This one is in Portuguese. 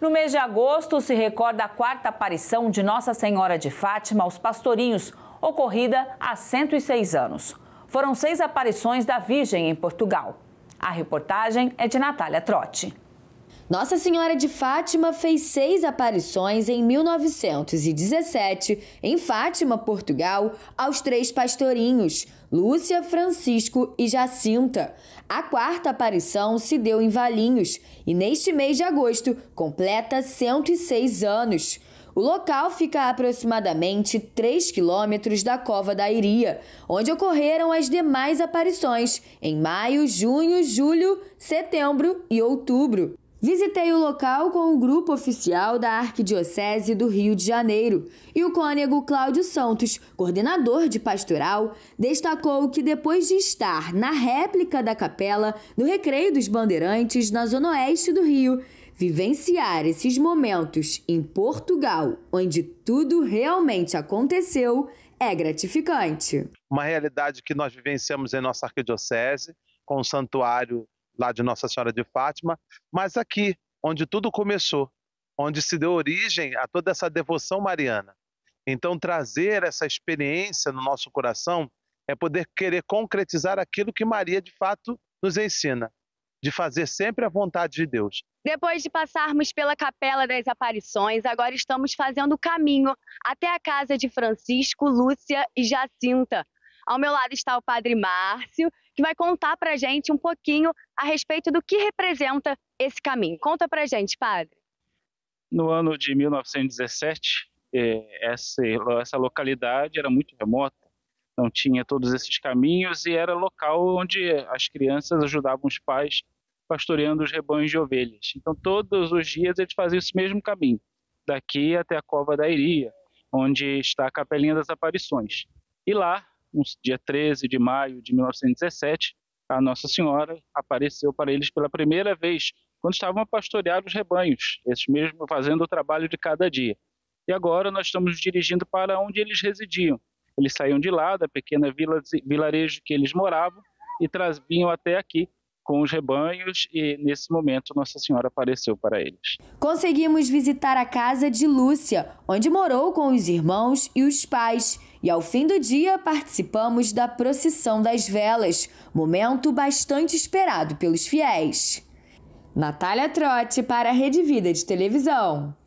No mês de agosto se recorda a quarta aparição de Nossa Senhora de Fátima aos pastorinhos, ocorrida há 106 anos. Foram seis aparições da Virgem em Portugal. A reportagem é de Natália Trotti. Nossa Senhora de Fátima fez seis aparições em 1917, em Fátima, Portugal, aos três pastorinhos, Lúcia, Francisco e Jacinta. A quarta aparição se deu em Valinhos e, neste mês de agosto, completa 106 anos. O local fica a aproximadamente 3 quilômetros da Cova da Iria, onde ocorreram as demais aparições em maio, junho, julho, setembro e outubro. Visitei o local com o grupo oficial da Arquidiocese do Rio de Janeiro e o cônego Cláudio Santos, coordenador de pastoral, destacou que depois de estar na réplica da capela no Recreio dos Bandeirantes, na zona oeste do Rio, vivenciar esses momentos em Portugal, onde tudo realmente aconteceu, é gratificante. Uma realidade que nós vivenciamos em nossa arquidiocese, com o santuário lá de Nossa Senhora de Fátima, mas aqui, onde tudo começou, onde se deu origem a toda essa devoção mariana. Então, trazer essa experiência no nosso coração é poder querer concretizar aquilo que Maria de fato nos ensina, de fazer sempre a vontade de Deus. Depois de passarmos pela Capela das Aparições, agora estamos fazendo o caminho até a casa de Francisco, Lúcia e Jacinta, ao meu lado está o padre Márcio, que vai contar para gente um pouquinho a respeito do que representa esse caminho. Conta para gente, padre. No ano de 1917, é, essa localidade era muito remota, não tinha todos esses caminhos e era local onde as crianças ajudavam os pais pastoreando os rebanhos de ovelhas. Então, todos os dias eles faziam esse mesmo caminho, daqui até a Cova da Iria, onde está a Capelinha das Aparições. E lá dia 13 de maio de 1917, a Nossa Senhora apareceu para eles pela primeira vez, quando estavam a pastorear os rebanhos, esses mesmo fazendo o trabalho de cada dia. E agora nós estamos nos dirigindo para onde eles residiam. Eles saíam de lá, da pequena vila, vilarejo que eles moravam, e traz, vinham até aqui com os rebanhos e nesse momento Nossa Senhora apareceu para eles. Conseguimos visitar a casa de Lúcia, onde morou com os irmãos e os pais e ao fim do dia, participamos da procissão das velas, momento bastante esperado pelos fiéis. Natália Trotti para a Rede Vida de Televisão.